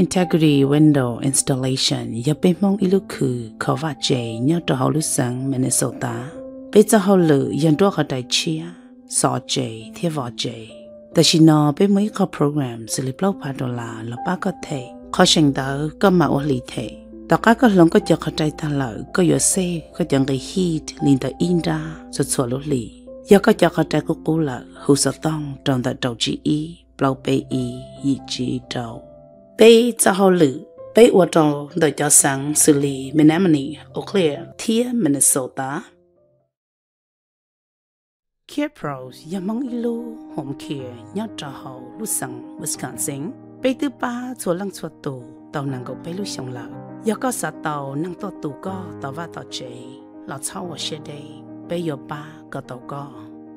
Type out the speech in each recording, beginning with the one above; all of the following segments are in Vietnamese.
Integrity window installation yapemong iluku kova che nyoto holusang Minnesota. Pizza holu yandro khatai chia so che theva che. Ta shino pe mấy ko program siliplo pa dola la pa ko the. Kho sheng da ko ma o li the. Ta ka ko long ko jok khatai ta la ko yo se ko jang ge heat lin ta inda so so lo li. Ya ko jok khatai ko ku la hu so tong trong da dau chi i blau pe i yi chi dau. ปจะหลือไปอวดโดยจะสังสุลีเมนาอมนีโอเคลียเที่มินิโซตาเคียร์พรอสยามองอิลูโฮมเคียร์ยอดจะหอลุสังวิสคอนซงไปตือป้าชัวลังชัวตูตอนนั่งก็ไปลุชงหลับยอก็สาตอนั่งตัวตูก็ตอว่าตอเจี๋ยเราเช่าวเชเดไปยอป้าก็ตอก็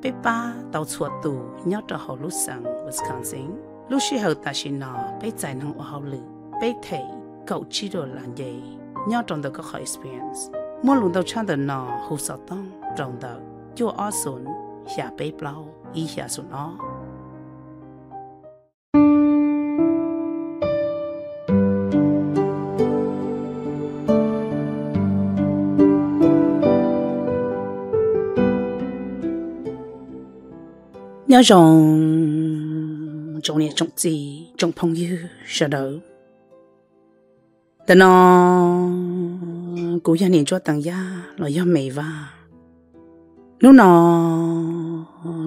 ไปป้าตอชัวตูยอดจะหอลุสังวิสคอนซง lúc sau hậu ta xin nó bé giải năng ở hậu lử bé thấy cậu chỉ đồ làm gì nhau trong đó có khỏi experience mỗi lần đầu chăn đầu nó hậu sợ tăng trong đó cho ở xuống hạ bé bao ý hạ xuống ở nhớ rằng trong nhà trong gì trong phong như sợ đỡ tao nó cú gia niệm cho tàng gia là do mày và lúc nó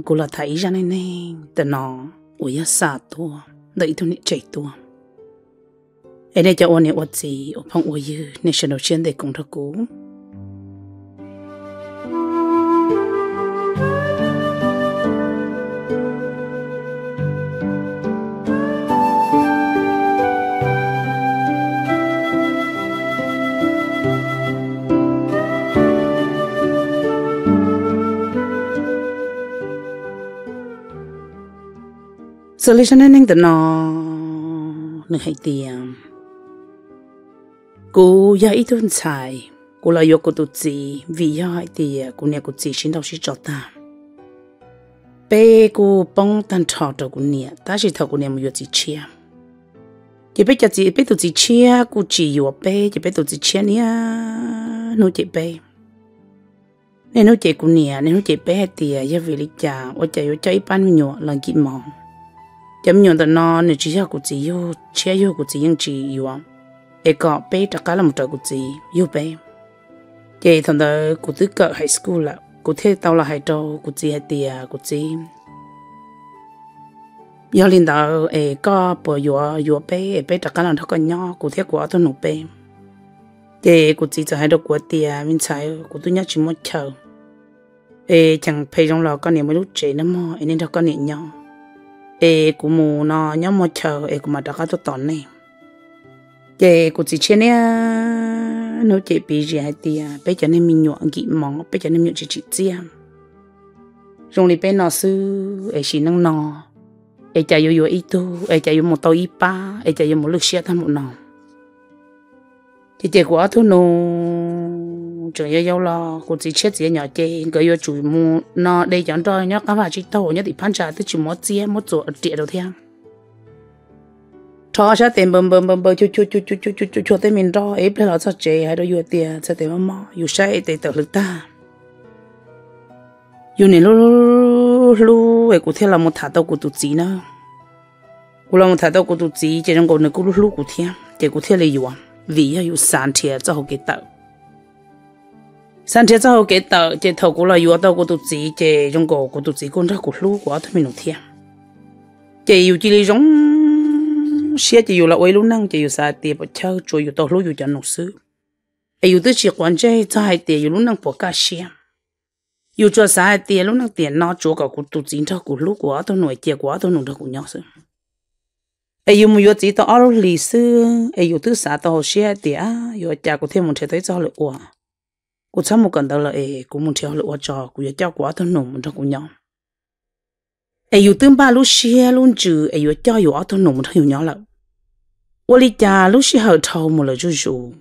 cú là thấy ra nên nên tao nó ủi xa đợi tôi niệm chạy tua ở đây cho ôn niệm ôn gì ở phong ủi nên sợ đầu trên để cùng thằng cú solution nên tụi nó nửa hay tiền cô giờ ít tuần xài cô là yêu cô tụt gì vì giờ hai tiền cô nhà cô chỉ xin đâu xin cho ta bé cô bông tan trò cho cô nhà ta chỉ thầu cô nhà một chỉ chia chỉ biết chỉ biết bé tụt chỉ chia cô chỉ yêu bé chỉ biết tụt chỉ chia nha nô chỉ bé nên nô chỉ cô nhà nên nô chỉ bé hai tiền giờ vì lý cha ô chạy ô chạy ban nhỏ lần kia mòn chấm nhon tận nó nè chỉ học của chị yêu chia yêu của chị nhưng chị yêu à e có bé tất cả là một cái của chị yêu bé chị thằng đó của tư cỡ high school là của thế tao là hai trò của chị hai tia của chị yêu linh đạo e có bỏ yêu yêu bé e bé tất cả là thằng con nhỏ của thế của tôi nộp bé chị của chị cho hai đồ của tia mình xài của tôi nhớ chỉ một chờ e chẳng phải trong lò con niệm mới lúc trẻ nó mò nên đâu con niệm nhau e của mù nó nhớ một chờ e của mà đã có cho tòn này chị của chị trên nè nếu chị bị gì hay thì à, bây giờ nên mình nhọn kỹ mỏng bây giờ nên nhọn chị chị chia rồi thì bên nó su e chỉ năng nò e chạy vô vô ít tu e chạy vô một tàu ít ba e chạy vô một lúc xe thăm một nò chị chị của thu nô chúng yêu yêu lo cũng chỉ chết dễ nhỏ chê cái yêu chủ mu nó đây chẳng đôi nhớ các bà chỉ tàu nhớ thì phan trả tới chỉ một chia một chỗ địa đầu theo cho sao tiền bơm bơm bơm bơm chu chu chu chu chu chu chu chú tới mình đó ấy bây giờ sao chê hay đó yêu tiền sao tiền mà mò yêu say tiền tự lực ta yêu này lu lu lu ấy cụ thể là một thả tàu của tụt gì nữa cụ là một thả tàu của tụt gì chỉ trong cổ này cụ lu lu cụ thể để cụ thể là yêu vì yêu sáng thiệt cho họ cái tàu sáng chế sau cái tờ chế thầu của là vừa tao của tụt sĩ chế trong cổ của tụt sĩ con rất của lú của tôi mình nổi thiên chế yêu chỉ lý giống xe chế yêu là quay luôn năng chế yêu sao tiền bắt chơi chơi yêu tao lú yêu cho nổ sư yêu tới chỉ quan chế cho hai tiền yêu luôn năng bỏ cả xe yêu cho sai tiền luôn năng tiền nó chỗ cả của tụt sĩ cho của lú của tôi nổi chế của tôi nổi được của nhau sư ai yêu mua chỉ tao ở lì sư ai yêu tới sao tao xe tiền yêu cha của thêm một thế tới cho lựa 我差不讲到了诶，古木条路我找，古要钓瓜头农木头姑娘。诶，有等把路些路子，诶，要钓有阿头农木头有娘了。我哩家路些后头木了就住，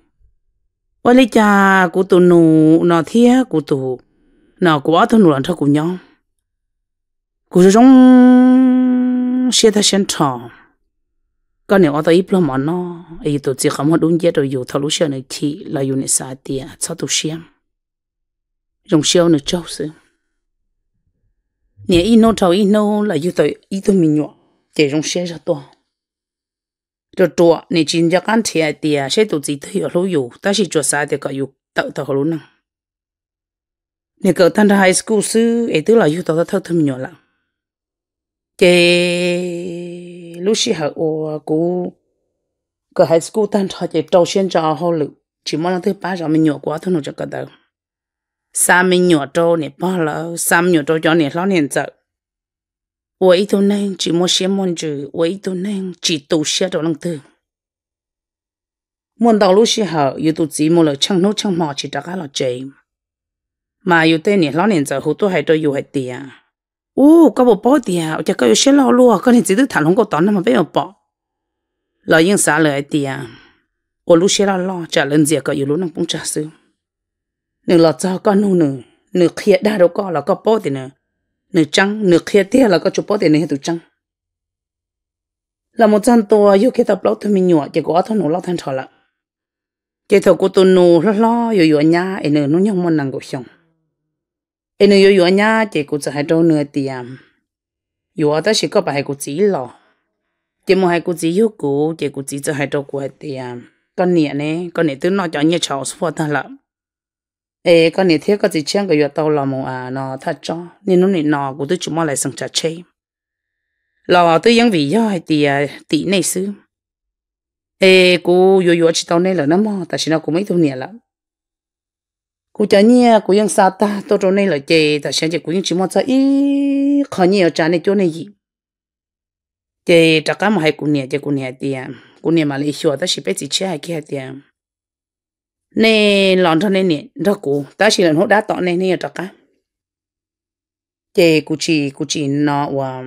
我哩家古土农那天古土那瓜头农了头姑娘，古是种些他先尝。ก็เนี่ยตัวอีพลมันเนาะไอ้ตัวจีคำว่าดุนเยตัวอยู่ทะลุเชียนอีกทีเราอยู่ในสาเตียชอบตุเชียง rong xiao nó cháu sư nè ít nô cháu ít nô là yêu tới ít tôi mình nhọ để rong xiao ra to rồi to nè chính ra căn thiệt thì à sẽ tổ chức thấy ở lâu yêu ta sẽ cho sai thì cả yêu tạo tạo lâu năng nè cậu tan ra high school sư ấy tức là yêu tới ta thâu thâm nhọ lắm chế lúc xí học ô cú cái high school tan cho chế trâu xuyên cho họ lự chỉ mong là thứ ba rồi mình nhọ quá thôi nó cho cả đời sa mình nhỏ trâu nè bỏ lỡ sa mình nhỏ trâu cho nè lo nè sợ vậy tôi nên chỉ mua xe môn chữ vậy tôi nên chỉ tụ xe đồ lăng tư muốn đầu lúc xe hở yêu tụ chỉ mua lời chăng nốt chăng mò chỉ đặt cái lọ chảy mà yêu tên nè lo nè sợ hú tôi hay tôi yêu hay tiền ô có bộ bỏ tiền có yêu xe lo luôn có nè chỉ tự thằng không có tón mà bây giờ bỏ lời yên xả lời tiền ô lúc xe lo lo trả lên gì có yêu lúc nào cũng trả sớm nửa lọt con nụ nửa nửa khía đa đâu có là có bố thì nửa nửa trắng nửa khía tia chụp bố thì nửa tụ trắng là một dân tôi yêu cái tập lâu tôi mình nhọ chỉ có thôi nụ thanh thọ lắm chỉ thầu của tôi nụ lo lo yêu yêu nhà em nó nhung môn nàng của xong em nửa yêu yêu nhà chỉ của tôi hai trâu nửa tiền yêu ta chỉ có bài của chỉ lo chỉ một hai của chỉ yêu cũ chỉ của chỉ cho hai trâu của hai tiền con nè này con nè tôi nói cho nhẹ cháu số phận lắm ê con nè thế có gì chăng cái việc tàu là một à nó thật cho nên nó nè nó cũng tôi chụp lại sang chặt chơi là tôi vẫn vì do hay à, tì này xứ ê cô yo yo chỉ tàu này là nó mà tại sao cô mấy thằng nè là cô chả nhia cô vẫn sao ta tôi chỗ này là chơi tại chỉ cô vẫn chỉ mà chơi ý khó nhiều trả này chỗ này gì chơi chắc cả mà hay cô nè chơi cô nè tì à. cô nè mà lại hiểu ta chỉ biết chỉ chơi hay kia tì à nè lòn cho nên nè đó cụ ta chỉ là hốt đá tọ nên nè cho cá chị cụ chỉ cụ chỉ nọ và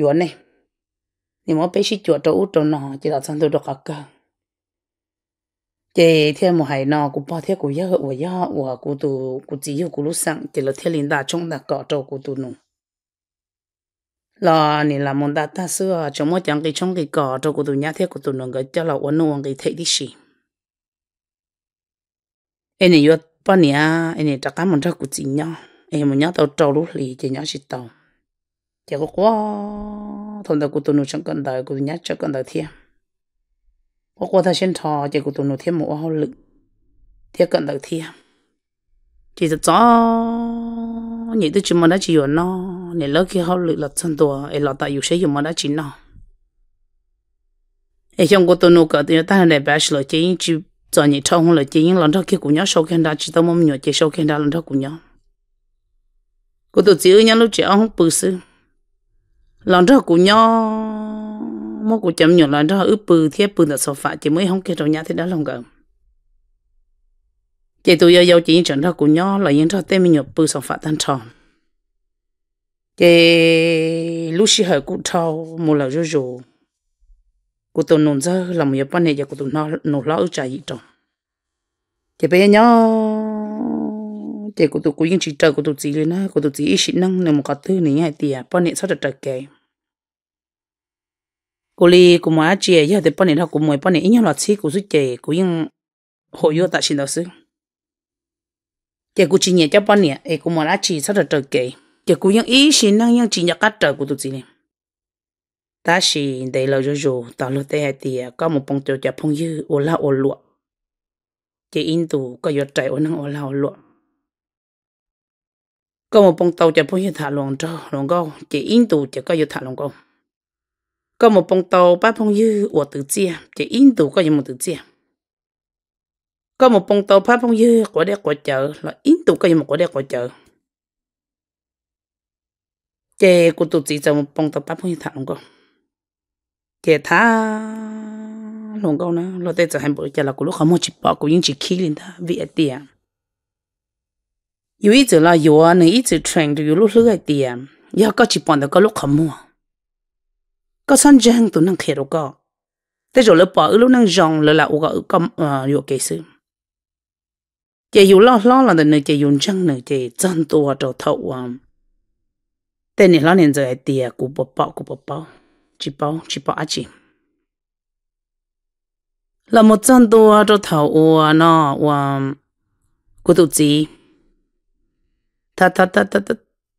yuan nè nếu mà bé chỉ chuột cho út cho nó chỉ là sang tôi được cả cơ chị thêm một hai nọ cụ bỏ thêm cụ giá và giá và cụ tụ cụ chỉ yêu cụ lúc sáng chỉ là thêm linh đa chung đã cọ cho cụ tu nụ là nè là mong đa ta xưa chúng mới chẳng cái chung cái cọ cho cụ tu nhát thêm cụ tu nụ cái cho là uốn nụ cái thấy đi xì ene yo pania ene taka mon ta ku chinya e mo nya to to lu li che nya shi to che ko ko thon da ku to nu chang kan da ku nya cha kan da đời ko ko ta shen tho che ku to nu thia mo ho lu thia kan đời thia chỉ cho nhị tôi chỉ muốn đã chỉ yon nó nè lỡ khi họ lựa chân tua em là tại yếu sẽ dùng mà đã chỉ nó em trong có tôi nô cỡ thì ta này bachelor chỉ chỉ cho nhị trong là chỉ những lần đó kia của nhau sau khi đã chỉ tao mong nhỏ chỉ sau khi đã lần đó của nhau cô tổ chức nhau lúc chỉ ông bự sư lần đó của nhau mỗi cuộc chấm nhỏ lần đó ướp bự thiết bự là sổ phạt chỉ mới không kia trong nhà thì đã lòng gần chỉ tôi giờ giàu chỉ những trận đó của nhau là những trò tên mình nhỏ bự sổ tan tròn chỉ lúc xưa hơi cũng thâu một lần rồi rồi cô tôi nôn ra là một bữa này giờ cô tôi nó nó lão chạy trong chị bây giờ chị cô tôi cũng yên chỉ chờ cô tôi chỉ lên á cô tôi chỉ ít xịn năng nên một cái thứ này hay tiệt bữa này sao được trời kệ cô li cô mà chị giờ thì bữa này đâu cô mới bữa này yên là chỉ cô suy chị cô yên hỗ trợ tại xin đó sư chị cô chỉ nhẹ cho bữa này cô mà chị sao được trời kệ chị cô yên ít xịn năng yên chỉ nhặt cắt trời cô tôi chỉ này ta chỉ để lâu rồi rồi tao lúc thế thì có một bông tiêu cho phong dư ô la ô lụa chỉ in tù có giọt chảy ô năng ô la ô lụa có một bông tàu cho phong dư thả lòng cho lòng go chỉ in tù chỉ có giọt thả lòng go có một bông tàu ba phong dư ô tự chia chỉ in tù có giọt một tự chia có một bông tàu ba phong dư của đẻ của chợ là in tù có giọt một của đẻ của chợ chế của tụ chỉ cho một bông tàu ba phong dư thả lòng go chế tha luôn câu nó lo tết cho hai bộ cho là cũng lúc không muốn chỉ bỏ cũng những chỉ khi lên ta vì ở tiền yêu ít giờ là yêu anh ít giờ chuyện rồi lúc lúc ở tiền giờ có chỉ bỏ được có lúc không mua có sẵn chân tôi năng thiệt đâu có thế rồi lúc bỏ lúc năng rong là là uga có ờ yêu cái sự chế yêu lo e lo là từ nơi chế yêu chân nơi chế chân tua trâu thầu à tên này lo nên giờ ở tiền cũng bỏ bỏ cũng chỉ Chipo, chipo achi. Là một chân tua cho thảo ua nó ua của tụ gì. Thà thà thà thà thà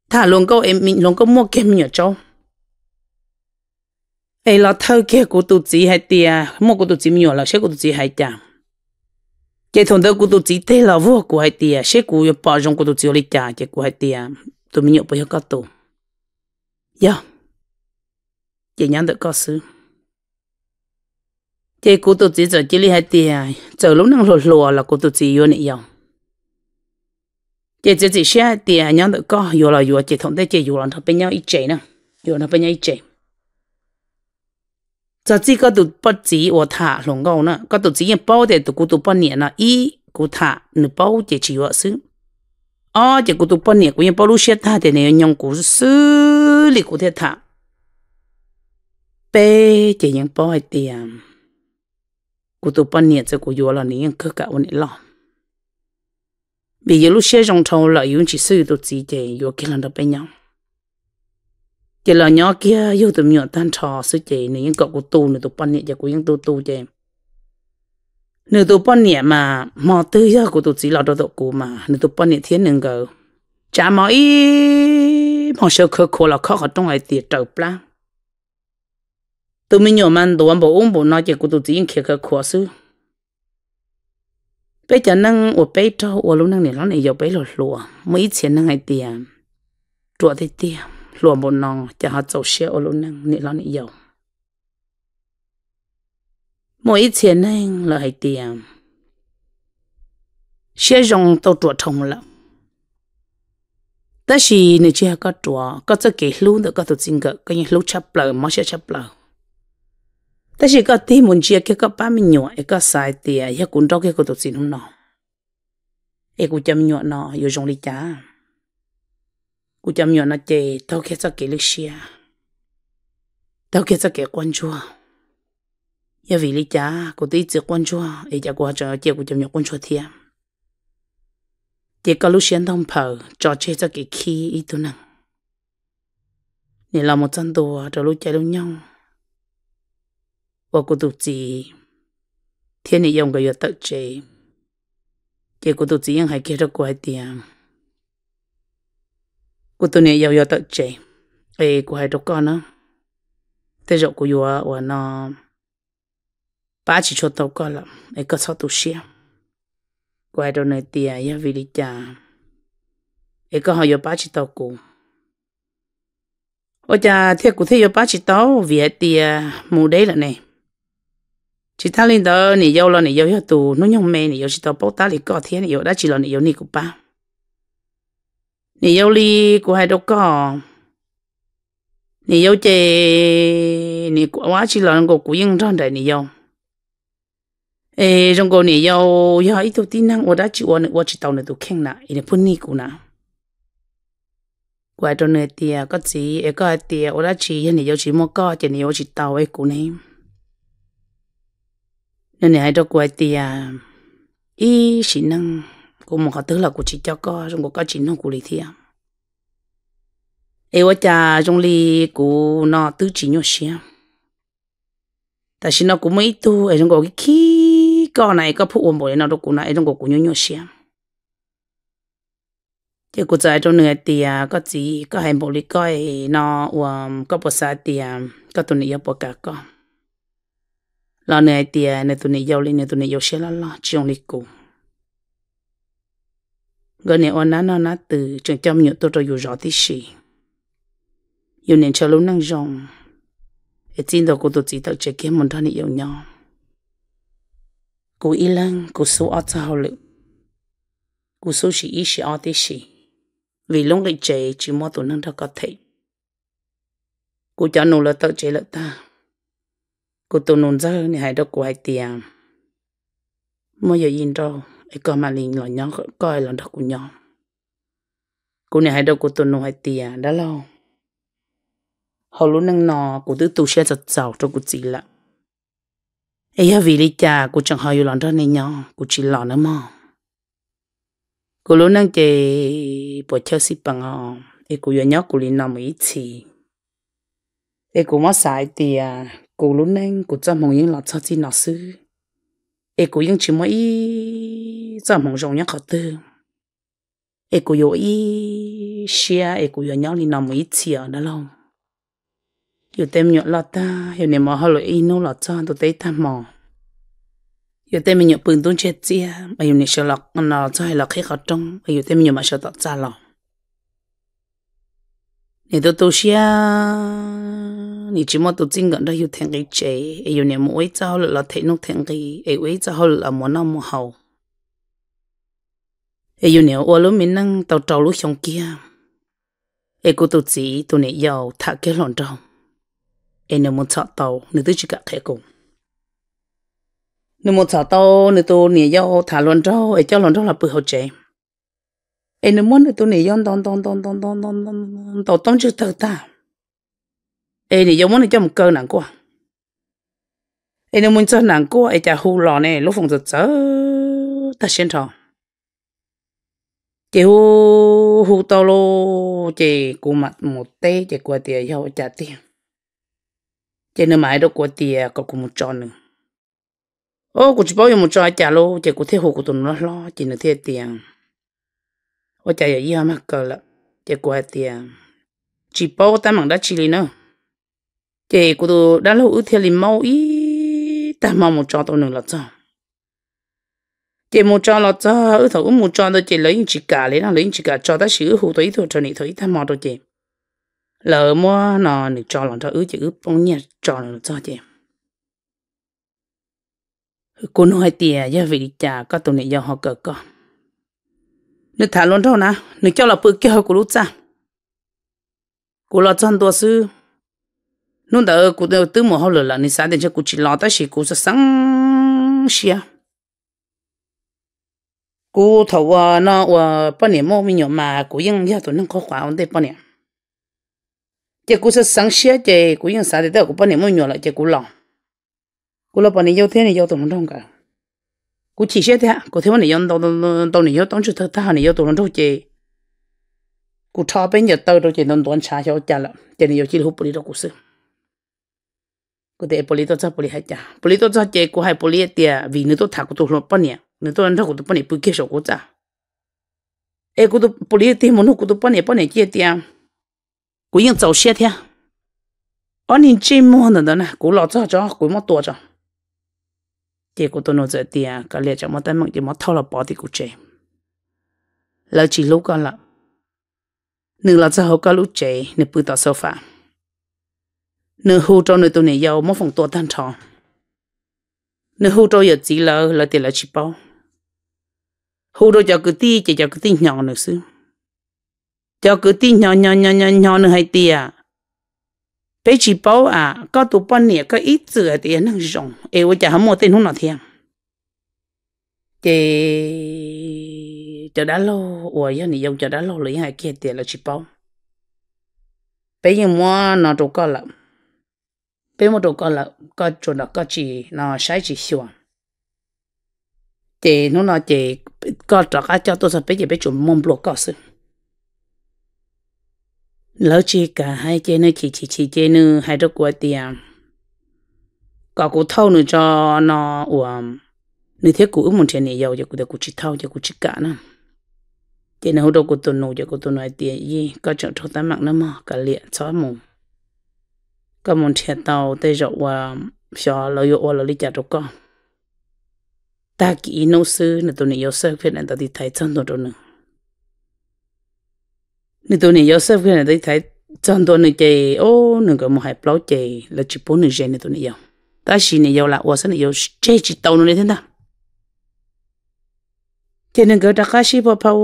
thà luôn câu em mình luôn câu mua kem nhở cho. Ê là thâu kia của tụ gì hay tia mua của tụ gì nhiều là sẽ của tụ gì hay chả. cái thằng đó của tụ gì thế là vua của hay tia sẽ của bỏ trong của tụ gì lịch chả cái của hay tia tụi mình nhậu bây giờ có tụ. Yeah. Dạ chị nhắn được có sự chị cô tụt chỉ giờ chỉ li hai tia giờ lúc năng lùa lùa là cô tụt chỉ vô nị dòng chị chỉ chỉ xe tia nhắn được có vô là vô chị thông tới chị vô là thằng bên nhau ít chị nè vô là bên nhau ít chị giờ chỉ có tụt bắt chỉ và thả lồng gấu nè có tụt chỉ bao để tụt cô tụt bao nhiêu nè ý cụ thả nửa bao chị chỉ vô xứ à chị cô tụt bao nhiêu cụ bao lúc xe thả thì này nhung cô xứ li cô thể thả bé chỉ những bói tiền cụ tụ bao nhiêu cho cụ vô là những cơ cả ổn định lắm. bây giờ lúc xe trong thâu là những chỉ sử tụ chỉ chỉ vô kia là được bên nhau chỉ là nhỏ kia vô tụi nhỏ tan trò sử chỉ những cậu cụ tụ nữa tụ bao nhiêu cho cụ những tụ tụ chỉ nửa tụ bao nhiêu mà mò tư giờ cụ tụi chị là đồ tụ cụ mà nửa tụ bao nhiêu thiên nương gờ cha mò ý mò sơ khơ khô là khó khăn trong ai tiệt trâu plan tụi mình nhớ man đồ ăn bộ ôm bộ nói chuyện của tôi chỉ in kia cái khó sư bây giờ năng ở bây cho ở lúc năng này nó này giờ bây lột lụa mấy chuyện năng hay tiền trụa thì tiền lụa bộ nòng cho họ dầu xe ở lúc năng này nó này giờ mỗi chuyện năng là hay tiền xe rong tàu trụa thông lắm ta chỉ nên chưa có trụa có cho kỹ lưu được có tụt sinh cái cái những lưu chấp lờ mới sẽ chấp 但是个地门只个个把米鸟，一个晒地，一个到个个都是弄喏，一个叫米鸟喏，有种力家，个叫米鸟那只偷开这给力些，偷开这给关注，一为力家，个地只关注，一家个这只个叫米鸟关注天，这个路线通跑，找车这给去一度能，你那么真多，这路接路 nhau。我孤独子，天你用个要得罪，这孤独子应还给着乖点，孤独你要要得罪，哎，我还着干呢，这肉骨药我呢，把起出到干了，哎，个草都些，我还着那点也为你讲，哎，个好要把起到过。我家贴古贴要把起刀，别的木得了呢。chỉ ta lên đó nị yêu lo nị yêu yêu tù nó nhung mê nị yêu chỉ tao bốc ta lì có thiên nị yêu đã chỉ lo nị yêu nị của ba nị yêu li của hai đâu có nị yêu chê nị của quá chỉ lo ngô của yên trong đại nị yêu ê trong cô nị yêu yêu ít tụ tin năng ở đã chỉ ở nị ở chỉ tao nị tụ khen nà nị phun nị của nà của trong nị tiệt, có gì ê có tiệt, ở đã chỉ nị yêu chỉ mua có chỉ nị yêu chỉ tao ấy của nè nên này hai đứa quay thì à ý chỉ năng cô một có thứ là cô chỉ cho có trong cô có chỉ năng của lý thì à ấy cha trong lý của nó tứ chỉ nhau xia à. ta xin nó cũng mấy tu ấy trong cô cái khí con này có phụ ông bố nó đâu à. cô này trong cô cũng nhau nhau xia thì cô trai trong nửa thì có gì có hành bộ lý coi nó uhm, có bộ sai thì có tuần này có bộ cả con lo nè tiề nơi tu nè giàu lên nơi tu nè giàu xe lo lo chiong đi cùng gần nè ôn nó nát từ trường chăm nhựa tôi rồi dù rõ tí xì dù nên chờ lúc năng rong ở tin đó cô tôi chỉ tập chơi kia muốn thân yêu nhau cô y lăng cô số ở sau lực cô số chỉ ý chỉ ở tí xì vì lúc lại chơi chỉ mua tụi năng thật có thể cô cho nô là tập chơi là ta cô tôi nôn ra hơn hai đó cô hai tiền mỗi giờ yên đâu ai có mà liền lo nhón coi lo đó cô nhón cô này hai đó cô tôi nôn hai tiền đã lâu họ luôn năng nọ, cô tự tu sửa giật giàu cho cô chị lắm ấy ha vì lý cha cô chẳng hỏi lo đó này nhóc, cô chỉ lo nữa mà cô luôn năng chơi bỏ chơi xí bằng họ ấy cô nhớ cô linh nằm một ít thì ấy cô mất sai tiền cô lúc nãy cô cho mong những lọt sao chi nó sư ê cô những chỉ mới cho mong rồng những khó tư ê cô yêu ý xia ê cô yêu nhau thì nó mới chia đó lòng yêu tem nhau lọt ta yêu nè mà họ lỗi ý nó cho tôi thấy ta mò yêu tem mình nhọ bừng tung chết chia mà yêu nè sợ lọt nó cho hay lọt khi khó trông yêu tem mình mà sợ tọt ra lòng nè tôi tôi xia nè chỉ mà tôi chính gần đây hiểu thằng cái chế ai yêu nè mỗi cháu là thấy nó thằng cái ai ấy họ là muốn nó muốn hậu ai yêu nè ô lúc mình năng tàu trâu lúc trong kia ai cô tôi chỉ tôi nè giàu thà cái lòn trâu ai nè muốn chọn tàu nè tôi chỉ cả thẻ cùng nè muốn chọn tàu nè tôi nè giàu thà lòn trâu ai cho lòn trâu là bự hậu chế en mon tu ni yon don don don don don don don to tông chữ thật ta en yon mon cho một cơ nặng quá en mon cho nặng quá ai cha hu lo nè lúc phòng giật sợ ta xin thọ chị hu hu to lô chị cụ mặt một tê chị qua tiền yêu trả tiền chị nên mãi đâu qua tiền có cùng một tròn nữa ô cụ chỉ bảo giờ một tròn trả lô chị cụ thấy hu cụ tụi lo lo chị nữa thiệt tiền 我家有一号嘛够了，这过点，只包我单忙到这里呢，这过都然后一天里毛一，但毛没找到能了找，这没找了找，后头我没找到这老人家家里，那老人家找到是后头一头找里头一他毛到这，老么那你找了找，而且半年找了找这。cô nói tiền, giờ vì cha có tụi này do họ cờ con nếu thả luôn thôi na nếu cho là bự kia hơi của lúc ra của là chân đồ sư nó đỡ của đầu tư một hồi là nên sáng đến cho của chỉ lo tới chỉ của sẽ sáng à, của thầu à nó à bao nhiêu mua mình mà của yên giờ tụi nó có khóa vấn đề bao nhiêu cái của sẽ sáng xí chỉ của yên sáng đến đó của bao nhiêu mua nhiều lại cái của lòng của là bao nhiêu yêu thế này yêu tụi nó không cả cú chỉ xét thế cú thấy này dân đông đông đông đông dân đông chứ thằng thằng này dân tụi nó đâu chơi cú cho bên giờ tao đâu chơi nó đoán trả cho cha lắm chơi này giờ chỉ hút bồi đó cú sư cú để bồi đó cho bồi hết cha bồi đó cho chơi cú hay bồi tiệt vì nữa tôi thà cú tụi nó bao nhiêu nữa tôi ăn thằng cú tụi bao nhiêu bự kia số cú cha ê cú tụi bồi tiệt muốn cú tụi bao nhiêu bao nhiêu chơi tiệt cú yên tàu xét thế anh nhìn chim mua nữa đó nè cú lão cho cho cú mua tua cho thì cô tôi nói giờ thì cả liệt cho mọi tay mong thì mất thâu là bỏ đi cô chế là chỉ lúc đó, là nửa là sau cả lúc chế nửa bự tao sofa nửa hú cho nửa tôi này giàu mất phòng tôi tan tròn nửa hú cho giờ chỉ là là tiền là chỉ bao hú cho cho cứ ti chỉ cho cứ ti nhỏ nữa xứ cho cứ ti nhỏ nhỏ nhỏ nhỏ nhỏ nữa hay ti à bây chỉ bảo à có tụ bao nhiêu có ít giờ thì nó rộng em ơi chả không mua tên không nào thì chờ đã lâu ủa giờ này dùng chờ đã lâu lấy hai kia tiền là chỉ bảo bây giờ mua nó đâu có lắm bây giờ đâu có lắm có chỗ nào có chỉ nó sai chỉ xua thì nó nói thì có trả cho tôi sao bây giờ bé chủ mông blog có sự lỡ chỉ cả hai chế nữa chỉ chỉ chỉ chế nữa hai đứa của tiền có cụ thâu nữa cho nó uổng nếu thế cụ muốn chế này giàu cho cụ được cụ chỉ thâu cho cụ chỉ cả nữa chế nào đâu cụ tuần nô cho cụ tuần nổi tiền gì có chọn cho ta mạng nó mà cả liệt chó mù có muốn chế tàu tây rộng và cho lỡ yêu lỡ lý trả đâu con ta kỹ nấu sư nữa tuần này yêu sơ phiền anh ta thì thấy chân tuần nữa nên tôi này sớm cái này thấy chọn tôi này chị ô nửa cái một hai plau chị là chỉ bốn người gen này tôi này yêu ta xin này yêu là ô sao này yêu chế chỉ tàu nó này thế nào cho nên cái đặc sĩ bảo bảo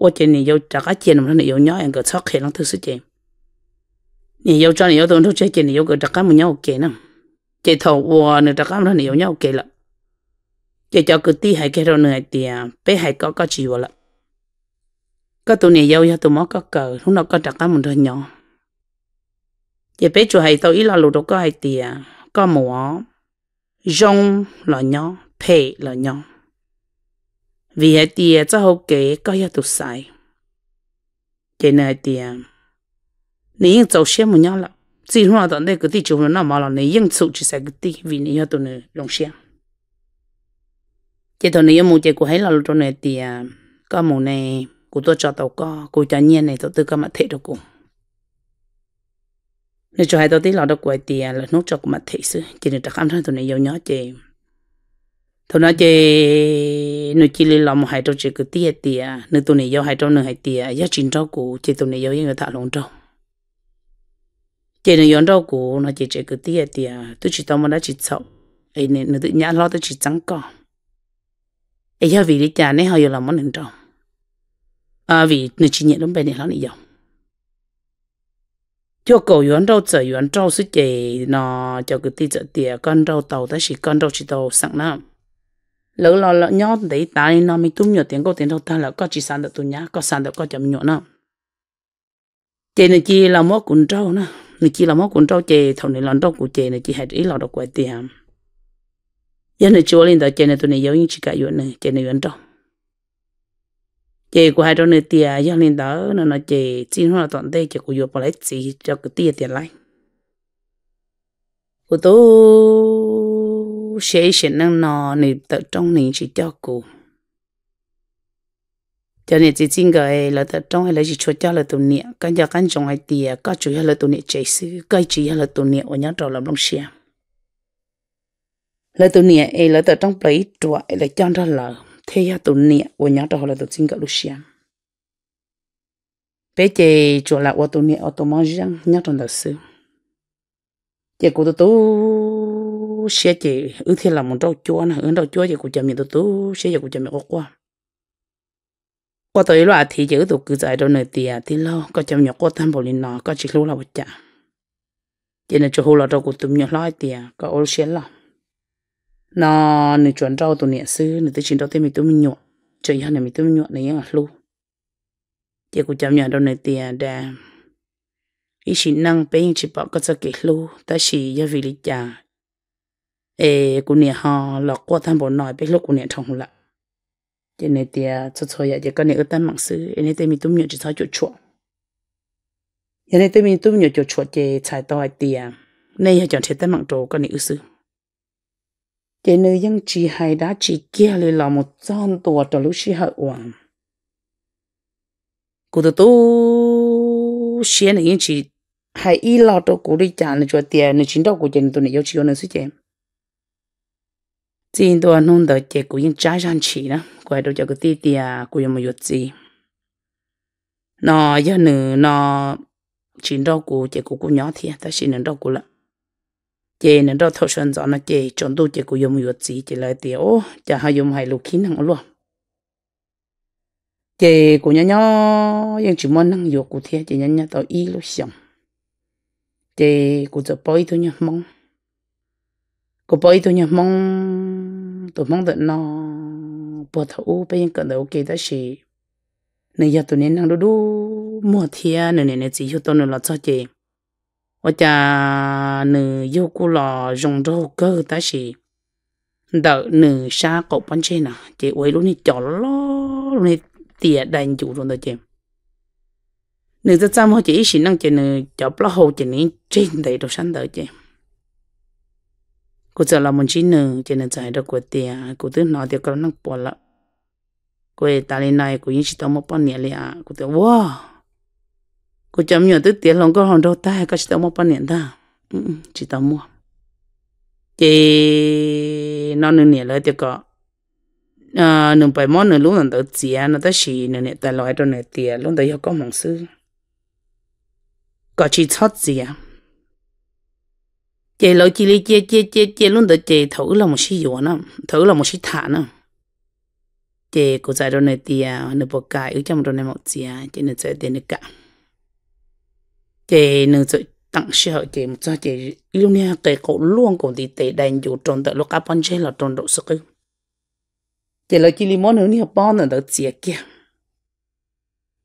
ô chị này yêu đặc sĩ nó này yêu nhớ anh cái sắc khí nó thứ sự chị này yêu cho này yêu tôi nói chế chị này yêu cái đặc sĩ mình nhau ok nè chị thầu ô nửa đặc sĩ nó này yêu nhau kệ là chị cho cái tí hai cái rồi này thì bé hai có có chịu là có tụi này dâu cho tụi mó có cờ lúc nào có trả cá một đời nhỏ giờ bé chùa hay tao ý là lụt đâu có hay tiền có mùa rong là nhỏ phe là nhỏ vì hay tiền cho hậu kế có cho tụi sai. thế này tiền nếu cháu xem một nhau là chỉ lúc nào tận đây cái tí chủ nó mà là nếu yên sụt chỉ sai cái tí vì nếu tụi này lòng xem thế thôi nếu muốn cái của hay là lụt đâu này tiền có mùa này cô tôi cho tàu co cô cho nhiên này tôi tư có mặt thể được cùng nếu cho hai tao tí lọ đâu quay tiền là nốt cho cô mặt thể sư chỉ được đặt âm thanh tụi này giàu nhó chị Tôi nói chị nếu chỉ lấy lòng hai tao chỉ cứ tía tía nếu tụi này giàu hai tao nửa hai tía giá chín tao cũ chỉ tụi này giàu người thả lồng tao chị này giàu tao cũ nó chỉ chỉ cứ tía tía tôi chỉ tao mà đã chỉ sợ ấy nên nó tự nhã lo tôi chỉ trắng co. ấy giờ vì đi chả nên họ giờ làm món ăn trong 啊，为那几年拢白年哪里有？cho cầu yuan rau trở yuan rau sức chạy nó cho cái tí trở tìa con rau tàu ta chỉ con rau chỉ tàu sẵn nó lỡ lo lỡ đấy ta nó mới tung nhỏ tiếng câu tiếng rau ta là có chỉ sẵn được tu nhá có sẵn được có chậm nhỏ nó chạy này chỉ là mốt cuốn rau nó này chỉ là mốt cuốn rau chạy thầu này lon rau của chạy này chỉ hạt ý lọ đọc quậy tiền giờ này chúa lên đó chạy này tụi này giáo những chỉ cả yuan này chạy này yuan rau chị của hai trong nơi tiền do nên đó là nó chị xin hoa toàn đây chị của vừa bỏ lấy chị cho cái tiền tiền lại của tôi sẽ sẽ năng nọ này tập trong này chỉ cho cụ cho nên chị xin gọi là tập trong hay là chỉ cho cho là tụ niệm cái giờ cái trong hai tiền có chủ hay là tụ niệm chạy sư cái chỉ hay là tụ niệm ở nhà trò làm long xe là tụ niệm ấy là tập trong lấy chuột là cho ra lời thế ya tụ nè ô nhá trò là tụ xin cả lúc xem bây giờ chỗ là ô tụ nè ô tụ mong rằng nhá tròn đầu sư chị cô tụ tụ xe chị ư thế là một trâu chúa nè ư trâu chúa giờ cô chậm mình tụ tụ xe giờ cô chậm mình ô qua qua tới loại thì chữ tụ cứ giải đâu nơi tiệt thì lâu có chậm nhỏ cô tham bồ linh nó có chỉ lúc là một chả giờ này chỗ hồ là đâu của tụm nhỏ lói tiệt có ôn xe lòng nó nè chuẩn rau tổ nè sư nè tới chín rau thêm mình tôi mình nhọ chơi hơn này mình tôi mình nhọ này ngặt lu giờ cũng chậm nhà đâu này tiền đà ý chỉ năng bé chỉ bảo có sao kể luôn ta chỉ giờ vì lý cha ê cũng nè họ lọt qua tham bộ nói bé lúc cũng nè thằng lạ giờ nè tiền cho cho vậy giờ con nè ở tan mạng sư nè tới mình tôi mình nhọ chỉ sao chuột chuột giờ nè tới mình tôi mình nhọ chuột chuột chơi chạy to tiền nay giờ chọn chơi tan mạng trâu con nè ư sư cái nơi dân chỉ hay đã chỉ kia lên là một trăm tuổi trở lúc chỉ hay hoàng cụ tôi tôi xem này chỉ hay y lo cho cụ đi trả này cho tiền nên chính đâu cụ tiền tôi này yêu chiều này suy chém chính tôi nôn đời chỉ cụ yên trái sang chỉ đó quay đầu cho cái tiền tiền cụ yên một chút gì nó giờ nữa nó chính đâu cụ chỉ cụ cụ nhỏ thì ta xin nữa đâu cụ lắm chị nên đó thấu xuân gió nó chị chọn tu chị cũng dùng một gì chị lại ô chả hay dùng hay lục khí hàng luôn chị cũng nhớ nhớ nhưng chỉ mong năng dục của thế chị nhớ nhớ tao y lúc xong chị cũng cho bơi tôi nhớ mong cũng bơi tôi nhớ mong tôi mong được nó bờ thấu bây giờ cần đầu kia đó là nên giờ tôi nên năng đu đu mua thế nên nên chỉ cho tôi nó là cho chị 我家女有过了用着个，但是到女下搞半天呐，这为了你叫了咯，你爹单就中的这。nữ ta chăm hoa chỉ xin năng chỉ nữ cho bla chỉ nữ trên đầy đồ sẵn đợi chị cô giờ là một chỉ nữ chỉ nữ giải được của tiền cô tự nói thì có năng bỏ lợ cô ta lên này cô yên chỉ tao một bao nhiêu lẹ cô tự wow cô chấm nhỏ tới tiền lòng có hòn đầu ta hay cái tao mua bán nền ta ừ, ừ, chỉ tao mua chị nó nửa nè lời tiếc có à nửa bảy món nửa lúc nửa tới chia nửa tới xì nửa nè tài loại trong nửa tiền lúc tới yêu có mong sư có chỉ chót gì à chị lỗi chị đi chia chia chia chia lúc tới chị thử là một xí dùa nó thử là một xí thả nó chị cô dạy trong nửa tiền nửa bọc cải ở trong trong này một chia à, chị nửa sẽ tiền nửa cả chị nữ chị tặng sợ chị một cho chị yêu nha cái cổ luôn cổ đi tệ đành dù tròn đợi lúc carbon gel là tròn độ sức chị là chị limon nữa nha bao nữa đợi chị kia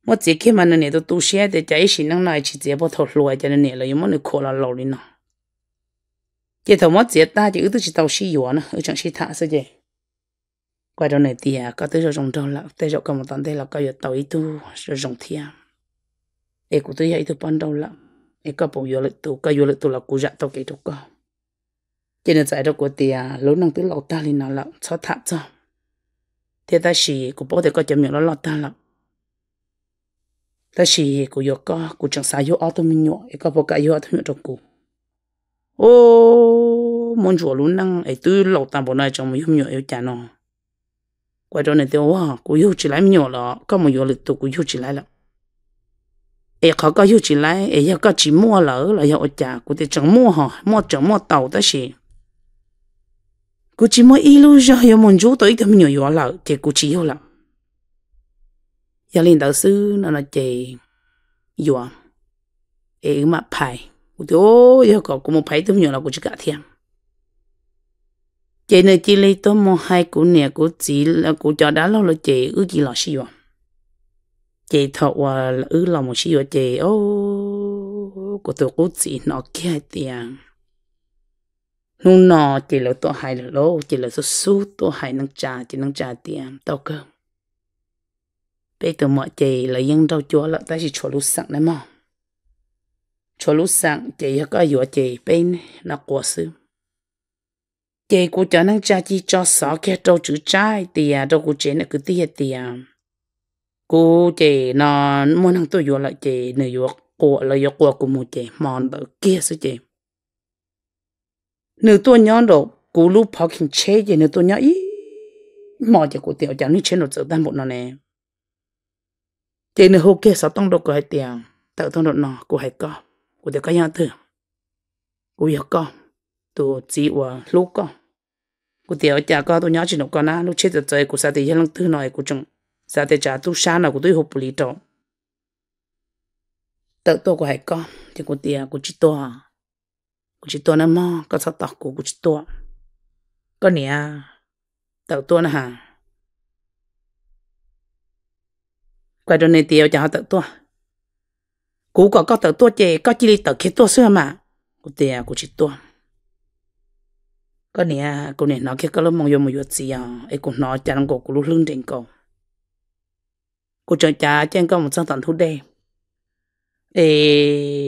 một chị kia mà nè tôi tu sửa để chạy xin năng này chỉ chị bao đầu lùi cho nên là yêu món nữa khổ là lâu đi nào chị thầu mất chị ta chị ước chỉ tàu xí yếu nữa ở trong xí thả sao chị quay đầu này thì à có tới rồi rồng tròn là tới rồi cầm một tấn thế là có giờ tàu ít tu rồi rồng thiam e ku te hai te pandau la e ka pong yo le tu ka yo le tu la ku ja to ke to ka trên là giải đó của tia lối năng tới lậu ta lên nào lậu cho thả cho thế ta chỉ của bố thì có chấm miệng nó lậu ta lậu ta chỉ của yo có của chẳng sai yo auto mình nhọ có bố cả yo auto mình trong cụ ô muốn chùa lũ năng ấy tư lậu ta bố nơi trong mình không nhọ yêu chả nó quay trở này tiêu hoa của yo chỉ lại nhọ lọ có một yo lực tụ của yo chỉ lại lậu ai khó có yêu chỉ lại ai yêu có chỉ mua lỡ là yêu chả cụ thể mua họ mua chẳng mua tàu đó gì cụ chỉ mua illusion yêu muốn chú tới cái mình yêu lỡ thì cụ chỉ yêu lắm yêu linh sư nó là chị yêu ai mà phải cụ thể ô yêu có một phải tôi nhiều là cụ chỉ cả thiam chị này lấy tôi mua hai cụ nè cụ chỉ là cụ cho đã lâu là chị ước gì là gì chị thọ và ứ lòng một xíu chị ô của tôi cố chị nó kia tiền nu nọ chị là tôi hay là lỗ chị là số số tôi hay năng trả chị năng trả tiền tao cơ bây giờ mọi chị là dân đâu chúa là ta chỉ cho lúc sẵn đấy mà cho lúc sẵn chị có dọa chị bên nó quá sư chị cũng cho năng trả chị cho sợ kia đâu chữ trai tiền đâu của chị là cứ tiền tiền cô chị nó muốn ăn tôi vừa là chị nửa vừa của là vừa của của một chị mòn bờ kia sự chị nửa tôi nhón đồ cô lúc parking chế chị nửa tôi nhón ý mò chị của tiểu chẳng nên chế nó trở tan bộ nó nè chị nửa hô kia sao tông đồ của hai tiền tạo tông đồ nó của hai con của tiểu cái nhau thử của vừa con tôi chỉ và lúc con của tiểu chả có tôi nhón chỉ nó con á lúc chết rồi chơi của sao thì dân tư nói của chúng sao thế cha tu sa nào của tôi hộp bụi trộn tự tôi của hải con thì của tiền của chị tôi của chị tôi nó mò có sao tóc của của chị tôi có nè tự tôi nó hả quay đôi này tiền cho họ tự tôi cú có có tự tôi chè có chỉ tự khi tôi xưa mà của tiền của chị tôi có nè cô nè nó kia có lớp mong vô một chút ờ, ấy cũng nói chả làm cô cũng lúc lưng trên cô cho cha chen có một sáng tận thu đây ê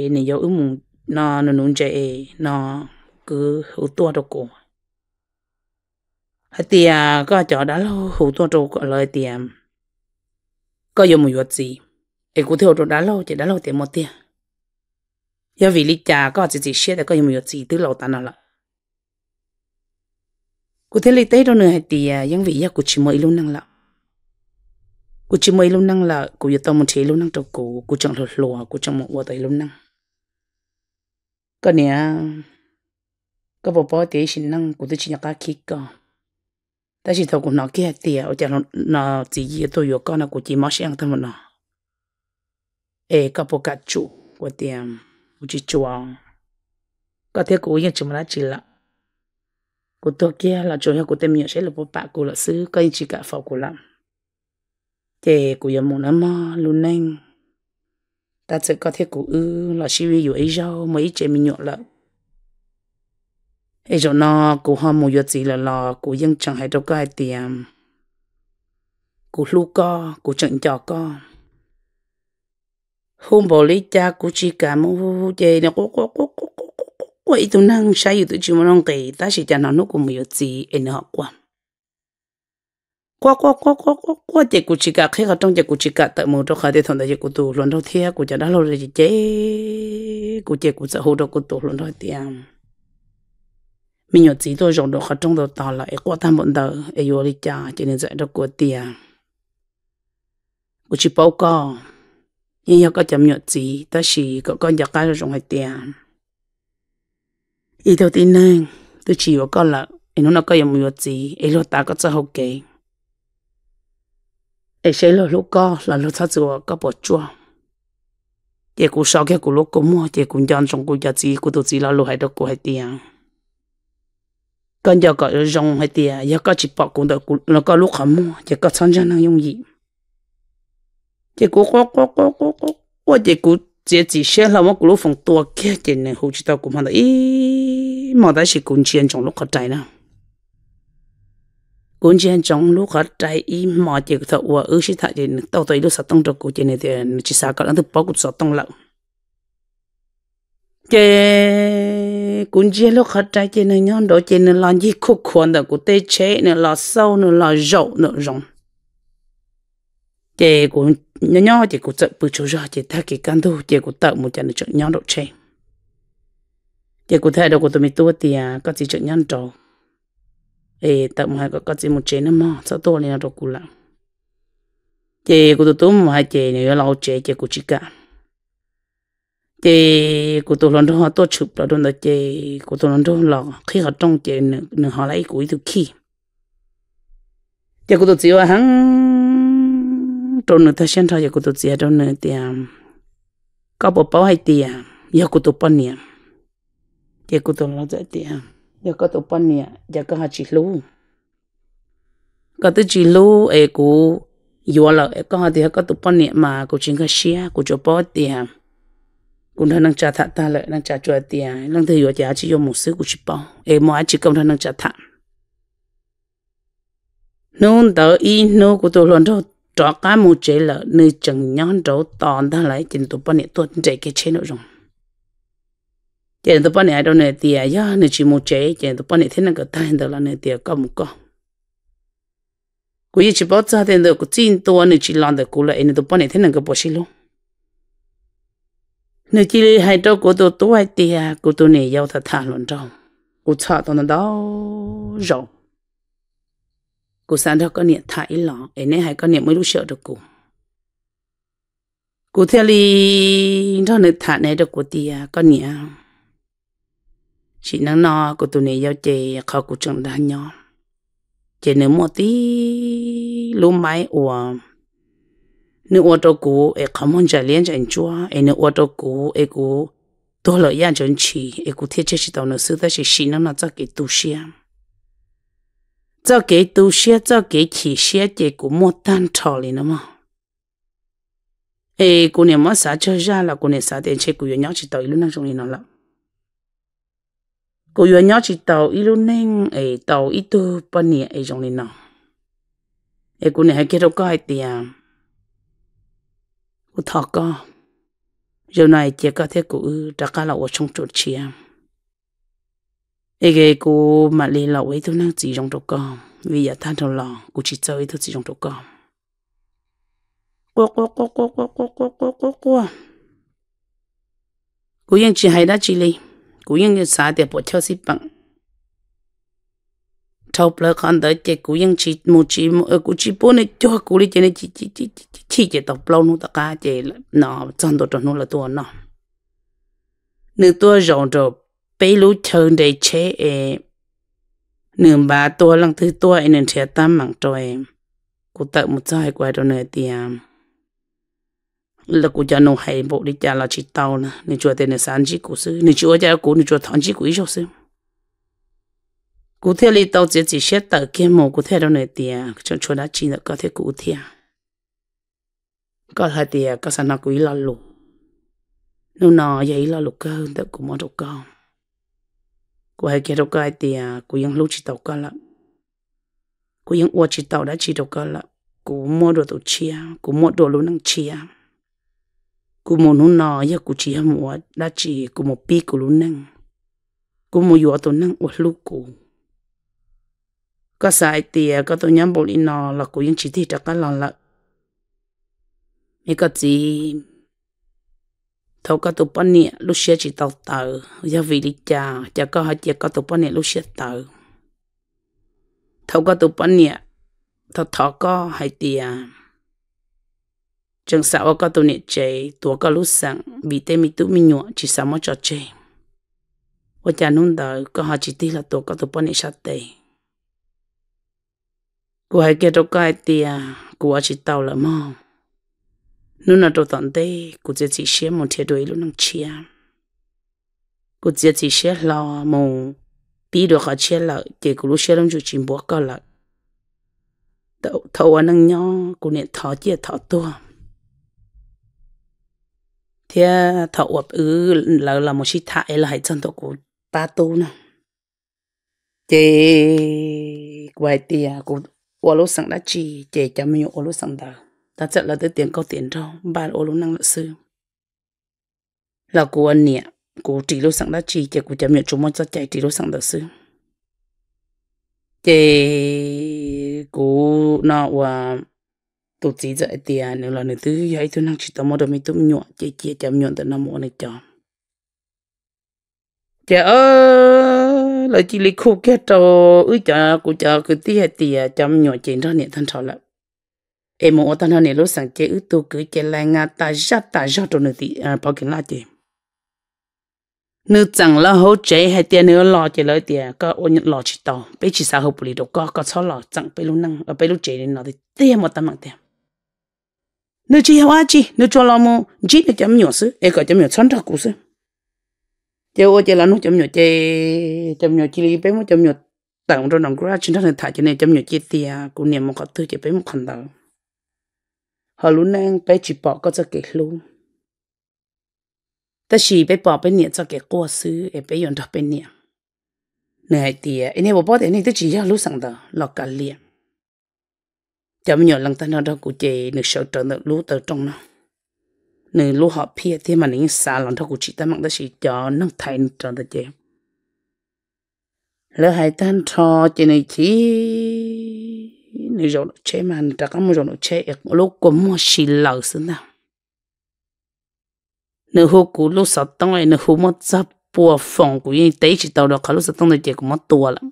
nè giờ ứng mùng nó nó nung chế nó cứ hữu tua đồ cổ hay tiền có chỗ đã lâu hữu tua đồ cổ lời tiền có dùng một vật gì ê cũng theo đồ đã lâu chỉ đã lâu tiền một tiền giờ vì lý cha có chỉ chỉ xét xe có dùng một vật gì từ lâu ta nào lại cụ thấy lý tế đâu nữa hay tiền những vị giờ cụ chỉ mới luôn năng lắm กูจะไม่รู้นั่งละกูจะต้องมันเทรู้นั่งตัวกูกูจังหลุดหลัวกูจังมัวแต่รู้นั่งก็เนี้ยก็บอกว่าเดี๋ยวฉันนั่งกูต้องชิญก้าคิดก็แต่ฉันทำกูนอกแก่เตี๋ยวจะนอจีตัวอยู่ก็นะกูจีมอเชียงทั้งหมดเนาะเอก็ปกัดจูกูเตี๋ยกูจีจัวก็เที่ยวกูยังจุ่มละจีละกูตัวแก่ละจูให้กูเต็มเยอะใช่หรือเปล่ากูละซื้อก็ยังจีกะฟอกูละ chế cụ giờ mù nó mà luôn nên ta sẽ có thể cụ ư là suy vi dụ ấy rau mấy chế mình nhọt lợ ấy rồi nó cụ hoa mù dụ gì là lò cụ dân chẳng hay đâu có ai tiền cụ lu co cụ chẳng cho co hôm bỏ lấy cha cụ chỉ cả mù chế nó cụ cụ cụ cụ cụ cụ ấy tụi năng sai dụ tụi chúng nó kể ta chỉ cho nó nó cụ mù dụ gì ấy nó quan quá quá quá quá quá quá chị cụ chị cả khi họ trong chị cụ chị cả tại một trong khai thì thằng chị cụ tù luôn đâu thia cụ chả đã lâu rồi chị chế cụ chị cụ sợ hồ đó cụ tù luôn đâu thia mình nhớ chỉ tôi dùng đồ họ trong đồ tao lại quá tham bọn tờ ai vô đi cha cho nên dạy đâu của tia cụ chị báo co nhưng giờ có chậm nhớ chỉ ta chỉ có con giặc cái rồi dùng hay tia ý đầu tiên này tôi chỉ có con là nó nó có dùng nhớ chỉ ý lo ta có sợ hậu kỳ để chế lo lúc co là lúc thắt chùa có bỏ chua để cú sau cái cú lúc cú mua để cú nhận trong cú giá trị cú tổ chức là lúc hay đó cú hay tiền còn giờ có rong hay tiền giờ có chỉ bỏ cú đó cú nó có lúc không mua giờ có sản xuất năng dùng gì để cú có có có có có có để cú chỉ chỉ xe là một cú lúc phòng tua kia để này hỗ trợ cú mà đó ý mà đó là cú chiến trong lúc có trái nào cũng chỉ trong lúc họ chạy ý mà chỉ có thua ở sĩ thạch thì tàu tới lúc sát tông trong cuộc chiến này thì chỉ sao cả lần thứ bao cuộc sát tông lận chế cũng chỉ lúc họ chạy trên này nhon đó trên này là gì khúc khuôn đó của tê chế này là sâu này là rậu này rộng chế cũng nhỏ nhỏ chế cũng chậm bự chỗ ra chế thay cái căn thu chế cũng tạo một trận chợ nhỏ độ chế chế cũng thay đồ của tụi mình tua thì à, có gì chợ nhon trầu ê tao mà có có chỉ một chế nữa mà sao tôi này đâu cú lắm chế của tôi tôi mà hai chế này lâu chế chế của chị cả chế của tôi lần đó tôi chụp đó đôi chế của tôi lần đó là khi họ trong chế nữa họ lấy của tôi khi chế của tôi chỉ là hắn trong nữa ta xem thôi chế của tôi chỉ là trong nữa thì có bộ bảo hay tiền giờ của tôi bao nhiêu chế của tôi là rất tiền giờ có tụ bận nè giờ có hai chị lú có tới chị lú ấy cũng vừa là có hai thì có tụ anh nè mà cũng chính cái xe cũng cho bớt tiền cũng thằng năng trả thạ ta lại năng trả cho tiền năng thấy vừa trả chỉ cho một số cũng chỉ bao, em mà chỉ công thằng năng trả thạ nôn tớ y nô của tôi luôn thôi trọ cá một chế lợ nơi chẳng nhon trấu tòn ta lại chính tụ anh nè tuần chạy cái chế nội dung chỉ tụi bạn này đâu này tiệt nhá này chỉ một chế chỉ tụi bạn này thế nào cái tay đó là này tiệt có một con Cúi chỉ bảo cho thế nào cái chín tuổi này chỉ làm được cũng là này tụi bạn này thế nào cái bớt xí luôn nếu chỉ hai đứa của tôi tôi tiệt của tôi này giàu thật thà luôn trong của cha tôi nó đó rộng của sáng đó có niệm thải lọ ấy nên hai con niệm mới lúc sợ được cùng cụ theo đi, trong này thả này được của tiệt con niệm chị nắng no của tụi này giao chị khó của trường đã nhỏ chị nếu một tí lúc máy ủa nếu ô tô cũ em không muốn trả liên trả chua em nếu ô tô cũ em cũ tôi lợi gian chuẩn chỉ em cũ thiết chế chị tàu nó sư ta chỉ xin nó nó cho cái tu sĩ cho cái tu sĩ cho cái chỉ sĩ chị cũng một tan thọ liền đó mà em cũ này mà sao cho ra là cũ này sao tiền chế cũ nhỏ chị tàu luôn nó trong này nó lắm cô vừa nhớ chỉ tàu ít lúc nên ấy tàu ít tu bao nhiêu ấy trong này nào, ấy cô này hay kia đâu có hay tiền cô thọ co giờ này chỉ có thế cô đã cả lộc ở trong chỗ chia ấy cái cô mà lấy lậu ấy tôi năng chỉ trong chỗ co vì giờ than trong lò cô chỉ chơi tôi chỉ trong chỗ co cô cô cô cô cô cô cô cô cô cô cô chỉ hay cô chỉ cô cú yên như xã để bộ theo sĩ bằng thâu bờ con đỡ chế cú yên chỉ một chỉ một cú chỉ bốn này cho cú đi này chỉ chỉ chỉ chỉ chỉ chế tập lâu nó tất cả chế nó trong đó nó là tua nó nửa tua rồi bây lúc thường để chế em nửa ba tua lần thứ tua em nên chế tam mạng cho cú tự một trái quay cho nơi tiệm là cụ cha nông hay bộ đi cha là chỉ tàu nè nên chùa tên là sản chỉ cụ sư nên chùa cha cụ nên chùa thằng chỉ cụ cho sư cụ theo đi tàu chỉ chỉ xét tờ kia mồ cụ theo đâu này tiền cho chùa đã chỉ được có thể cụ theo. có hai tiền có sản nó quý là lục nó nó vậy là lục cơ tự cụ mò đâu con cụ hay kia đâu tiền ai vẫn cụ ยัง lúc chỉ tàu con lắm vẫn cụ ยัง uo chỉ tàu đã chỉ đâu con lắm cụ mua đồ tổ chia cụ mua đồ lúc năng chia กูมนุนนอยกูชีหัวละชีกูมปีกูรู้นั่งกูมอยู่ตัวนั่งอวดลูกกูก็สายเตียก็ตัวย้ำบลินอละกูยังชีที่จะก็หลอนละนี่ก็จีทก็ตัวปนเนี่ยลูกเชียชีเต่าเต่าอย่าวิริจาจะก็หาเจียก็ตัวปนเนี่ยลูกเชียเต่าทก็ตัวปนเนี่ยทอทอก็หายเตีย chẳng sao có tụi nè chế tụi có lúc sáng bị tê mi tụ mi nhọ chỉ sao mà cho chế và cha nôn đời có họ chỉ tí là tụi có tụi bọn nè sát tê cô hãy kia đâu có tia tìa cô chỉ tàu là mò nôn là đồ tận tê cô chỉ chỉ xế một thế đuổi lúc năng chia cô chỉ chỉ xế lo mù Bị đồ khó chế lợi chỉ cô lúc xế lông chủ chìm bó cơ lợi thấu anh năng nhó cô nè thọ chia thọ tua thế thọ ốp ư là là một chi thải là hãy chân thọ của ta tu nè chị quay tiền của ô lô sẵn đã chi chị cho mình ô lô sẵn đã ta chắc là tới tiền có tiền đâu ba ô lô năng lợi sư là của anh nè, của chị lô sẵn đã chi chị của cho mình chúng mình cho chạy chị lô sẵn đã sư chị của nó và tu chỉ dạy tiền nếu là nữa thứ ấy tôi năng chỉ tao mua đồ mi tôm nhọn chia chia chạm nhọn tận năm món này cho chả ơ là chỉ lịch khô cái trò ư chả cụ chả cứ tí tiền tí nhọn chỉ ra nè thân thọ lại em muốn tao này lúc sáng chế ư tu cứ chế lại ngã ta ra ta ra đồ nữa tí à bảo kiến là chị nữ chẳng là hỗ chế hay tiền nữa lo chế lời tiền có ôn nhận lo chỉ tao bây chỉ sao hỗ bù lì có có sao lo chẳng bây lúc năng à, bây lúc chế nên nó thì tiền một tấm mạng tiền nó chỉ hiểu chỉ nó cho làm chỉ nó chấm nhỏ sự ấy có chấm nhỏ sẵn ra cú sự chơi ô chơi là nó chấm nhỏ chơi chấm nhỏ chỉ bé một chấm nhỏ tặng rồi nằm ra thật ta thả cho nên chấm nhỏ chỉ tia cũng niệm một cái thứ chỉ bé một khăn đầu họ luôn năng bé chỉ bỏ có cho kể luôn ta chỉ bé bỏ bé niệm cho kể qua sự ấy bé yon được bé niệm này tia anh em bỏ bỏ thì anh em chỉ hiểu lúc sáng đó lọc cả liền chậm nhỏ lần ta nó đó cụ chế nửa sợ trở nửa lú từ trong nó nửa lú họ phe thế mà những xa lòng đó cụ chỉ ta mặn ta chỉ cho nâng thay nửa trở nửa chế lỡ hai tan trò chế này chỉ nửa rồi chế mà nửa cái một rồi nó chế ít một lúc cũng mua xì lợ xin nào nửa hồ cụ lúc sợ tông này nửa hồ mất giáp bùa phòng của y tế chỉ tàu đó cả lúc sợ tông này chế cũng mất tua lắm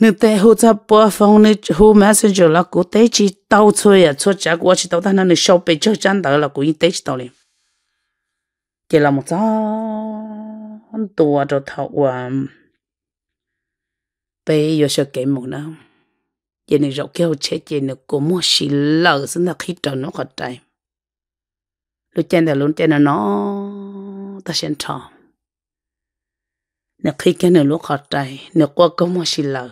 nên tê hô cha bỏ phong nên hô messenger là cô tê chỉ tao chơi à chơi chả quá chỉ tao ta nên shop bị chơi chán tao là cô in tê chỉ tao liền chỉ là một số anh tua cho thầu à tê giờ sẽ kể một nào giờ này rau kêu chết giờ này cô mua xì lờ xin là khi trời nó khó trời lúc chân là lúc chân là nó ta sẽ thọ nếu khi cái này lúc khó trời nếu qua có mua xì lờ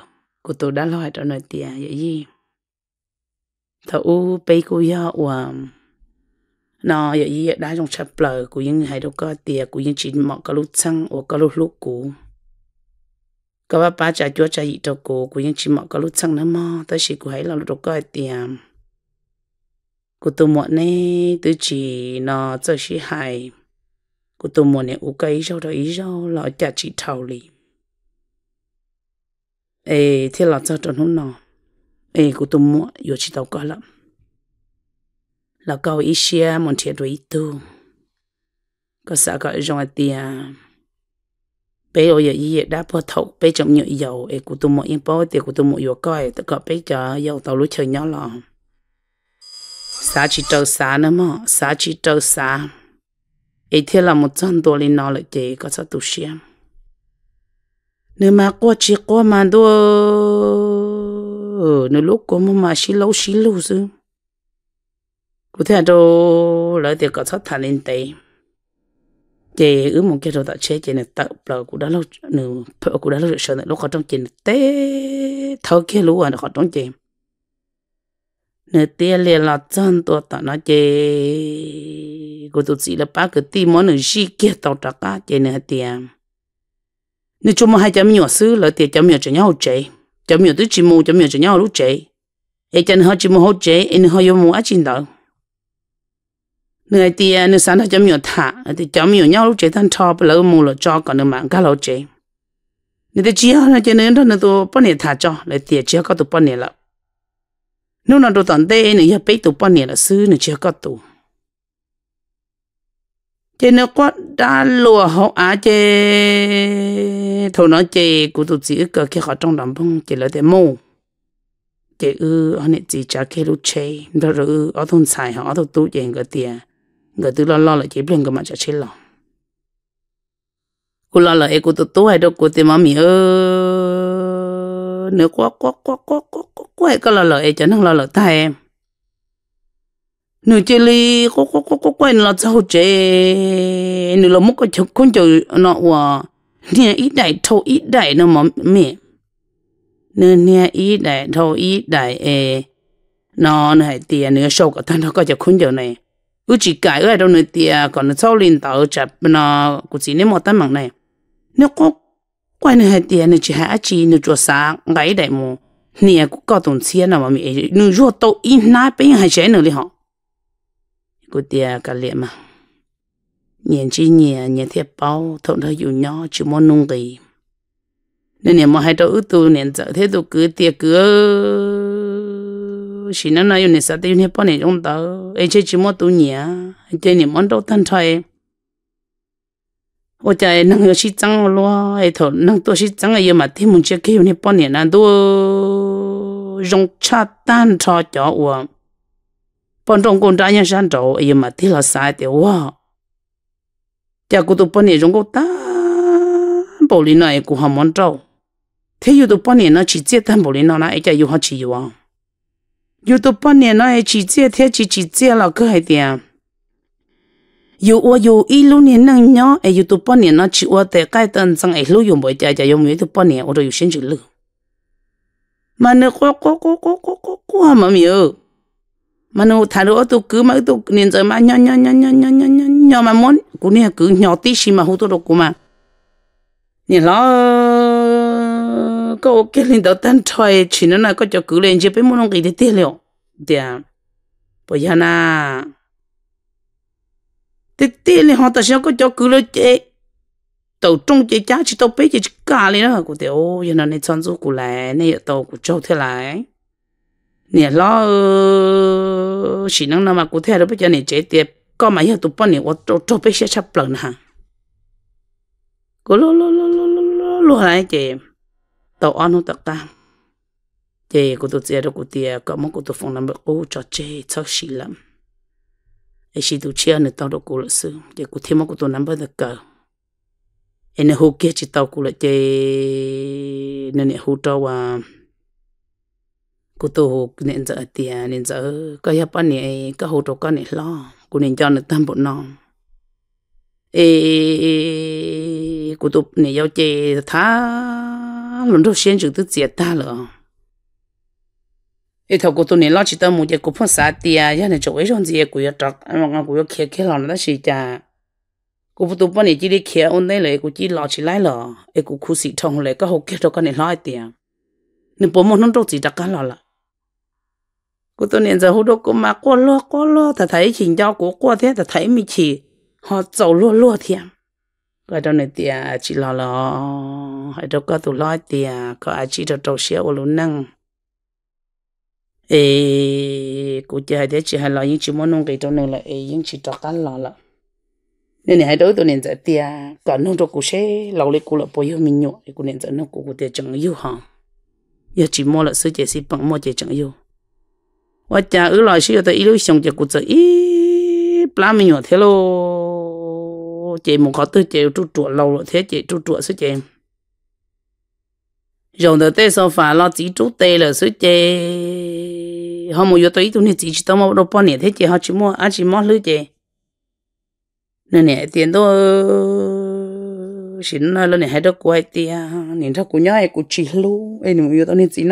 cô tôi đã lo cho nội tiền vậy gì thợ u bây cô ya và nó vậy gì đã trong chập lờ cô những hai đâu có tiền cô những chỉ mọ cái lúc xăng và cái lúc lúc cũ có ba ba cha chúa cha gì đâu cô cô những chỉ mọ cái lúc xăng nữa mà tới chỉ cô hãy là đâu có tiền cô tôi mọ nè tôi chỉ nó cho chỉ hài cô tôi mọ này u cái sau đó ý rau lọ chả chỉ thầu liền ê thế là cho tròn hôm nọ ê cô tôi mua yo chỉ tàu có lắm là câu ý xia muốn thiệt đối tu có sợ có rồi tiền bây giờ ý đã bỏ thầu bây giờ nhớ dầu ê cô tôi mua yên bao tiền cô tôi mua yo coi tất cả bây giờ dầu tàu lúa chơi nhau lò xá chỉ trâu xá nữa mà xá chỉ trâu xá ê thế là một trăm đô lên nó lại chỉ có sao tu xem nếu mà có chỉ có mà đồ ờ, nếu lúc có mà mà xí lâu xí lâu chứ cụ thể đó lại thì có sát thành lên tay chị ứ một cái đồ tạo chế chị này tạo bờ cụ đã lâu nửa bờ cụ đã lâu rồi sợ lúc họ trong chị té thâu kia lũ à họ trong chị nửa tia liền là chân tôi tạo nó chị cụ tụt chị là ba cái tim món nửa xí kia tao trạc cả, chị nửa tiền nếu chúng mà hai cháu nhỏ xứ là tiệt cháu nhỏ cho nhau chạy cháu nhỏ tới chỉ mua cháu nhỏ cho nhau lúc chạy ai chân hơi chỉ mua họ chạy anh hơi yêu mua ăn chín đâu nơi tiền nơi sáng cháu nhỏ thả thì cháu nhỏ nhau lúc chạy thằng cho lỡ mua lỡ cho còn được mạng cả lỡ chạy nếu tới chia là cho nên đó là tôi bao nhiêu thả cho lại tiền chia có tôi bao nhiêu lắm nếu là tôi tận đây nữa giờ biết tôi bao nhiêu là xứ nữa chia có tôi chế nó có đã lùa họ á chế thầu nó chế cụ tụ chỉ cơ khi họ trong đám phong chế là thế mù chế ư họ nè chỉ trả cái lúc chế đó rồi ở thôn xài họ ở thôn tụ chế người tiền người tự lo lo là chế bên cái mà trả chế lòng cụ lo là cụ tụ tụ hay đâu cụ tiền mà mi ơ nếu quá quá quá quá quá quá quá quá quá lo quá quá quá quá lo quá quá quá nụ chơi li có có có có quen là sao chơi nụ là mốc cái chục con chơi nọ hòa nè ít đại thâu ít đại nó mà mẹ nè nè ít đại thâu ít đại ê e. nó này tiền nửa sâu cả thằng nó có chục con chơi này ư chỉ cái ở đâu nửa tiền còn nó sau lên tàu chập nó cũng chỉ nên một tấm mạng này nếu có quen này tiền nửa chỉ hai chỉ nửa chùa sáng ngày đại mù nè cũng có tổn xiên nào mà mẹ nửa chùa tàu ít nát bây giờ hai chế nửa đi họ cô tia cả liệm mà nhìn chi nhẹ nhẹ thiệp bao thộn thôi dù nhỏ chứ muốn nung gì nên nhà mà hai đâu ước tu nên sợ thế tu cứ tia cứ xin nó nói nên sao tiêu nên bao nên trong tàu ấy chỉ chỉ muốn tu nhẹ chơi nhà món đâu thân thôi ô trời nâng yêu chỉ trắng lo ấy thọ nâng tu chỉ trắng ấy mà thêm một chiếc kêu nên bao nên là tu dùng cha tan cho cho uổng bọn trong con trai nhân sản trâu, ấy mà thì là sai tiểu quá cha cụ tụi bọn này trong cô ta bảo lý này cũng không muốn trâu, thế yêu tụi bọn này nó chỉ chết thằng bộ lý nó là ấy cha yêu họ chỉ yêu à yêu tụi bọn này nó ấy chỉ chết thế chỉ chỉ chết là cái hay tiền yêu ô yêu ít lúc 年能 nhỏ，哎，有多半年那去我在街灯上哎，路用不家家用没多半年，我都有兴趣了。妈那过过过过过过过还没有。mà nó manu tharo tu cứ mà tu niên giờ mà nhỏ nhỏ nhỏ nhỏ nhỏ nhỏ nhỏ nhỏ mà muốn cũng nè cứ nhỏ tí xí mà hút tu được cũng mà nên lo có cái linh đầu tan trời chỉ nó là có cho cứ lên chỉ biết muốn ông cái tiền liệu à, bây giờ na tiền tiền họ ta sẽ có cho cứ lên chế tàu trung chế cha chỉ tàu bế chỉ cả lên đó cũng tiền ô giờ này chọn du cũng lại này tàu cũng trâu thế lại nè lo chỉ ờ, năng nào mà cụ thể là bây giờ nè chế tiếp, có mà giờ tụi bọn nè ô tô bây giờ chấp lần hả cô lo lo lo lo lo lo này chế, tàu ăn nó tật tam chế, cô tụi chị được cô tiệp có mong cô tụi phòng làm ô cho chế chắc xì lắm ai xì tụi chị anh tao được cô là sư chế cô thêm mong cô tụi nắm bậc được cờ anh hồ kia chỉ tàu cô là chế, nên nè hồ tàu à cô tổ nên giờ tiền nên giờ có hiệp anh này có hỗ trợ con này lo cô nên cho nó tâm bộ nó ê cô tổ này giao chê thá lần đầu tiên chúng tôi giết ta rồi ê thằng cô tổ này lo chỉ tâm một cái cô phong sát tiền giờ này chỗ ai trong gì cô yêu anh mà anh cũng có kia kia lòng đó xí cha cô phụ tổ bọn này chỉ đi kia ôn đây là cô chỉ lo chỉ lại rồi ê cô khu sĩ thông lại có hỗ kia cho con này lo tiền nên bố môn nó đâu chỉ đặc cả lo là cô tôi niệm giờ hút đô cô mà cô lo cô lo thà thấy chỉnh cho của cô thế thà thấy mình chỉ họ giàu lo lo thiệt cái đó này tiền chỉ lo lo hay đâu có tụ lo tiền, có ai chỉ cho trâu xéo luôn năng ê cô chỉ hay thế chỉ hay lo những chỉ muốn nông cái trong này là ê những chỉ cho cá lo là nên này hai đối tụi nên giờ tiền, còn nông cho cô xe lâu lấy cô là bồi yêu mình nhọ cô nên giờ nó cô cô tiệt chẳng yêu hả giờ chỉ mua là sữa chỉ xí bằng mua chỉ chẳng yêu 我家二老是要到一路上就顾着，咦，不然没有天喽，这门口都这住住老了，天这住住是这。rồi đó tới sau phải lo chỉ chú tê là suy chê họ mua vô tới tụi này chỉ chỉ tao mua đồ bao thế chê họ chỉ mua ăn à chỉ mua lưỡi chê nên nè tiền đó xin nói là nè hai đứa quay tiền nè thằng cô nhá ai cô chỉ lu ai nụ vô tao này chỉ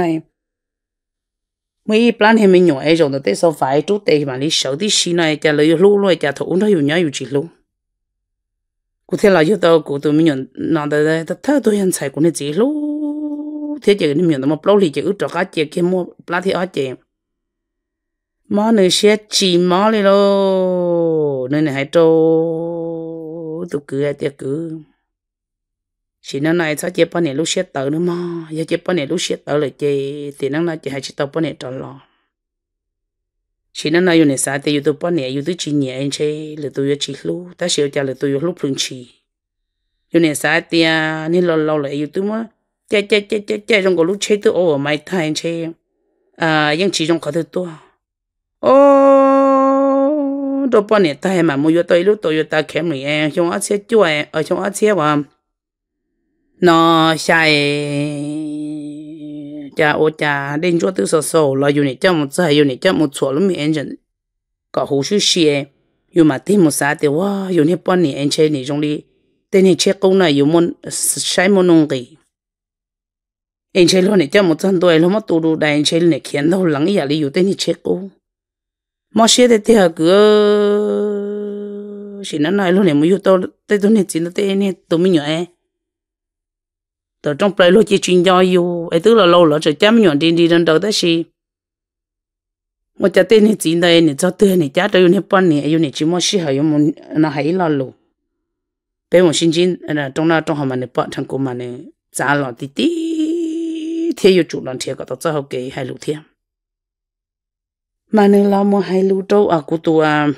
mấy ít plan thì mình nhỏ ấy rồi tới sau phải chú tệ mà lý sợ tí xin này chả lấy lú lú chả thủ nó dùng nhau dùng chỉ lú cụ thể là yêu tao cụ tụi mình nhận nào đây đây tao thơ tụi hiện xài của nó chỉ lú thế chỉ nên mình mà lâu thì chỉ ướt cho cá chỉ khi mua plan thì ở chỉ mà nơi sẽ chỉ mà đi lô nên này hay cho tụi cứ hay tiệc cứ chỉ nó này sao chế bọn nè lúc xét tới nữa mà giờ chế bọn nè lúc xét tới là chế thì nó nói chỉ hai chỉ tới bọn nè tròn lò chỉ nó nói này sao thì yêu tôi bọn này yêu tôi chỉ nhẹ anh chế là tôi yêu chỉ lúc ta sẽ cho là tôi yêu lúc phương chỉ yêu này sao thì à nên lâu lâu là yêu mà chế chế chế chế chế trong cái lúc chế tôi ô mai thay anh chế à, chỉ trong khó thứ to. ô đồ bọn nè thay mà mua yêu tôi lúc tôi yêu ta kém rồi em trong ác sẽ chua ở trong ác sẽ vào nó xài cha ô cha đến chỗ tự sở sổ là dùng để cho một giờ dùng để cho một chỗ lắm mình chân có hồ sơ xe dùng mà tìm một xã thì wow dùng hết bao nhiêu anh chơi này trong đi tên này chơi công này dùng môn sai môn nông kỳ anh chơi luôn để cho một chân tôi luôn mất tù đủ đại anh chơi này khiến đâu lắng ý à lý dùng tên này chơi công mà xe thì thế cứ chỉ nó nói luôn này mới yêu tôi tên tôi này chỉ nó tên này tôi mới nhớ tờ trong play lúc chỉ chuyên gia yêu ấy tức là lâu lỡ trời chăm nhọn đi đi đến đầu đó xí, mà cha tên này chỉ đây này cho tên này cha đây này bọn này yêu này chỉ muốn xí hay muốn nó hay là lù bé muốn xin chín là trong đó trong mà này bọn thằng cô mà này giá lọ tí tí thế yêu chủ lần thế có tao cho học cái hai lù thiam mà này là muốn hai lù đâu à cô tu à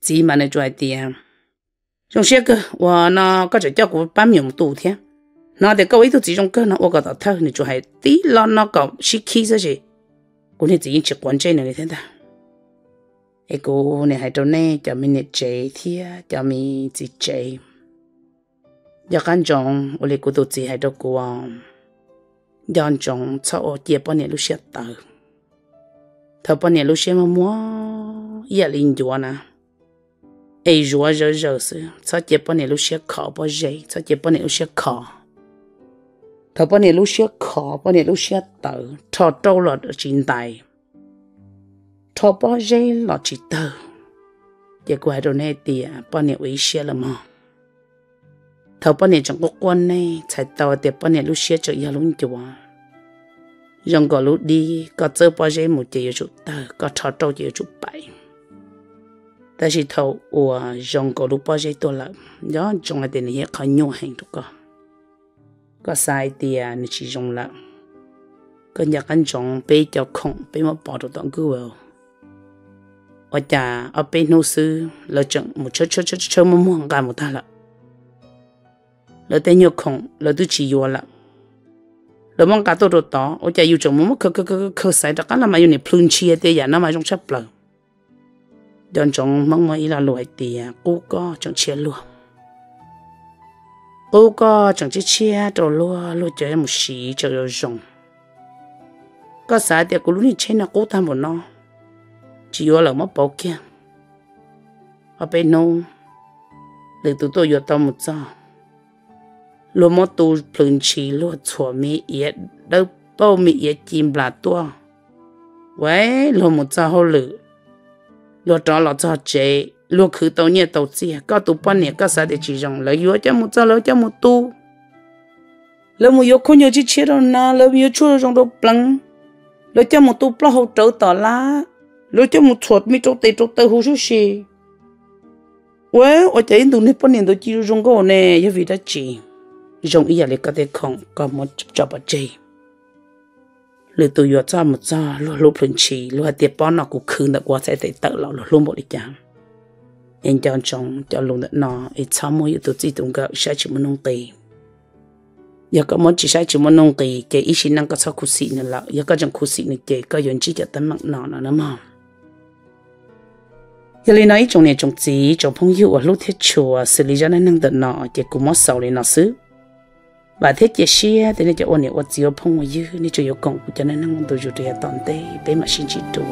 chỉ mà này cho ai tiền trong xe cơ và nó có thể cho cô bám nhiều một tù thiam nó để các ý tôi chỉ trong cơ nó ô cả thao thì chỗ hay tí lo nó có xí khí ra gì cũng thì chỉ chỉ quan chơi này thế ta cái cô này hay trong này cho mình chơi thì cho mình chỉ chơi giờ căn trọng ô lê cô tôi chỉ hay đâu cô à giờ trọng sau ô chia bao nhiêu lúc sẽ tới thầu bao nhiêu lúc sẽ mà mua giờ linh chúa nè ấy thọ bao nhiêu lúc xưa khó bao nhiêu lúc xưa tử thọ trâu là chín tài thọ bao dây là chỉ tử giờ qua đồ này thì bao nhiêu ý xưa là mò thọ bao nhiêu trong quốc quân này chạy tàu thì bao nhiêu lúc xưa cho yêu luôn chùa dòng có lúc đi có chơi bao dây một chiều chút tử có thọ trâu chiều chút bảy ta chỉ thọ của dòng có lúc bao dây tôi là đó trong này khó nhau hành tục con ก็สายเตียนี่ชีจงละก็อยากกันจงไปเจ้าคงไปมาปอดตัวกูเออ我家阿伯老师老正木悄悄悄悄摸摸干木他了，老等有空老都去约了，老忙干多多多，我家有正摸摸磕磕磕磕磕晒着，干那嘛有你喷气的呀，那嘛用吃不了，但种忙我伊拉落地啊，我个种吃落。ô có chẳng chỉ chia đồ lúa lúa chơi một xí chơi rồi rồng có xã thì cũng lúc này chơi nó cố ta một nó chỉ có là mất bầu kia ở bên nông để tụi tôi vô tao một giờ lúa mất tụ phun chỉ lúa chua mi yết đâu bao mi yết chim là tua vậy lúa một giờ hậu lử lúa trò lúa trò chơi luôn khử tàu nhẹ tàu xe có tụ bắn nhẹ có sao để chỉ rằng là yếu cho một sao lỡ cho một tu lỡ một yếu không nhớ chỉ chết đâu na lỡ yếu chua trong đó bắn, lỡ cho một tu plăng hậu trở tỏ lá lỡ cho một chuột mi trong tay trong tay hồ số gì 왜 어제 눈에 뻔히 너 지루종 거네 여기다지 좀 이야기 까대 콩 까모 잡잡지 lừa tôi vừa cho một cho lừa lừa phun chỉ lừa tiệp bón nó cũng khứ nó quá sẽ để tự lão lừa lừa một đi chẳng em chọn chồng cho lùng đất nọ ít sau mỗi yếu tố gì cũng gặp sai chỉ muốn nông tì giờ có muốn chỉ sai chỉ muốn nông tì cái ý chí năng có sao khu sĩ nữa là giờ có chẳng khu sĩ nữa cái có yên chỉ cho tấm mặt nọ nó mà giờ lên nói trong này trong gì trong phong yêu ở lúc thiết chùa xử lý cho nên năng đất nọ thì cũng mất sau này nó xứ và thế chỉ xe thì nên cho ôn này ôn gì ở phong yêu nó cho yêu cộng cho nên năng đồ chủ đề toàn tây bé mà xin chỉ đồ